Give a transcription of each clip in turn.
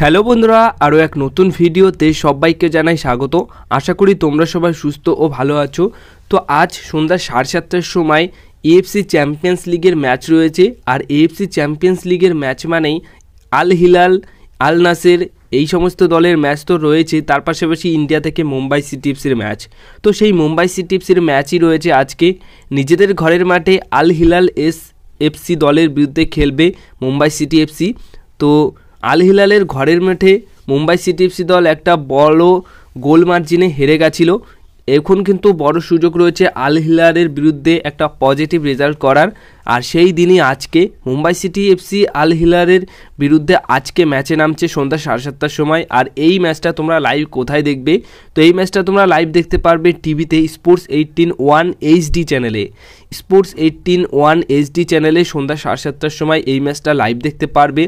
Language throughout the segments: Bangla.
হ্যালো বন্ধুরা আরও এক নতুন ভিডিওতে সবাইকে জানাই স্বাগত আশা করি তোমরা সবাই সুস্থ ও ভালো আছো তো আজ সন্ধ্যা সাড়ে সাতটার সময় এএফসি চ্যাম্পিয়ন্স লিগের ম্যাচ রয়েছে আর এএফসি চ্যাম্পিয়ন্স লিগের ম্যাচ মানেই আল হিলাল আল নাসের এই সমস্ত দলের ম্যাচ তো রয়েছে তার পাশাপাশি ইন্ডিয়া থেকে মুম্বাই সিটিপসের ম্যাচ তো সেই মুম্বাই সিটিপসের ম্যাচই রয়েছে আজকে নিজেদের ঘরের মাঠে আল হিলাল এস এফসি দলের বিরুদ্ধে খেলবে মুম্বাই সিটি এফসি তো আল হিলালের ঘরের মাঠে মুম্বাই সিটিএফসি দল একটা বড় গোল মার্জিনে হেরে গেছিল এখন কিন্তু বড় সুযোগ রয়েছে আল হিলারের বিরুদ্ধে একটা পজিটিভ রেজাল্ট করার আর সেই দিনই আজকে মুম্বাই সিটি এফসি আল হিলারের বিরুদ্ধে আজকে ম্যাচে নামছে সন্ধ্যা সাড়ে সাতটার সময় আর এই ম্যাচটা তোমরা লাইভ কোথায় দেখবে তো এই ম্যাচটা তোমরা লাইভ দেখতে পারবে টিভিতে স্পোর্টস এইটিন ওয়ান এইচডি চ্যানেলে স্পোর্টস এইটিন ওয়ান এইচডি চ্যানেলে সন্ধ্যা সাড়ে সাতটার সময় এই ম্যাচটা লাইভ দেখতে পারবে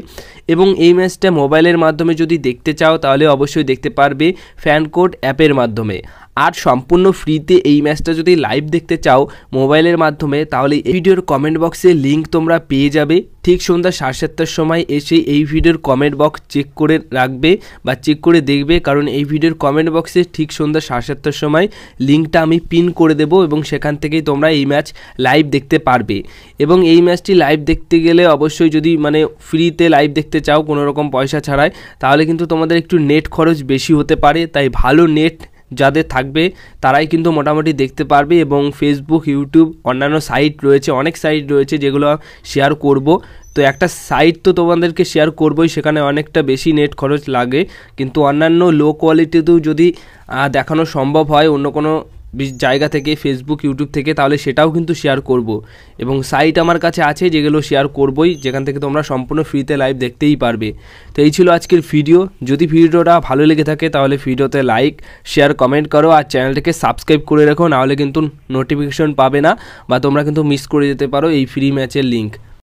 এবং এই ম্যাচটা মোবাইলের মাধ্যমে যদি দেখতে চাও তাহলে অবশ্যই দেখতে পারবে ফ্যানকোড অ্যাপের মাধ্যমে আর সম্পূর্ণ ফ্রিতে এই ম্যাচটা যদি লাইভ দেখতে চাও মোবাইলের মাধ্যমে তাহলে এই ভিডিওর কমেন্ট বক্সে লিঙ্ক তোমরা পেয়ে যাবে ঠিক সন্ধ্যা সাড়ে সাতটার সময় এসে এই ভিডিওর কমেন্ট বক্স চেক করে রাখবে বা চেক করে দেখবে কারণ এই ভিডিওর কমেন্ট বক্সে ঠিক সন্ধ্যা সাড়ে সাতটার সময় লিঙ্কটা আমি পিন করে দেব এবং সেখান থেকেই তোমরা এই ম্যাচ লাইভ দেখতে পারবে এবং এই ম্যাচটি লাইভ দেখতে গেলে অবশ্যই যদি মানে ফ্রিতে লাইভ দেখতে চাও কোনো রকম পয়সা ছাড়ায় তাহলে কিন্তু তোমাদের একটু নেট খরচ বেশি হতে পারে তাই ভালো নেট যাদের থাকবে তারাই কিন্তু মোটামুটি দেখতে পারবে এবং ফেসবুক ইউটিউব অন্যান্য সাইট রয়েছে অনেক সাইট রয়েছে যেগুলো শেয়ার করব তো একটা সাইট তো তোমাদেরকে শেয়ার করবোই সেখানে অনেকটা বেশি নেট খরচ লাগে কিন্তু অন্যান্য লো কোয়ালিটিতেও যদি দেখানো সম্ভব হয় অন্য কোনো জায়গা থেকে ফেসবুক ইউটিউব থেকে তাহলে সেটাও কিন্তু শেয়ার করব এবং সাইট আমার কাছে আছে যেগুলো শেয়ার করবই যেখান থেকে তোমরা সম্পূর্ণ ফ্রিতে লাইভ দেখতেই পারবে তো এই ছিল আজকের ভিডিও যদি ভিডিওটা ভালো লেগে থাকে তাহলে ভিডিওতে লাইক শেয়ার কমেন্ট করো আর চ্যানেলটাকে সাবস্ক্রাইব করে রেখো নাহলে কিন্তু নোটিফিকেশন পাবে না বা তোমরা কিন্তু মিস করে যেতে পারো এই ফ্রি ম্যাচের লিঙ্ক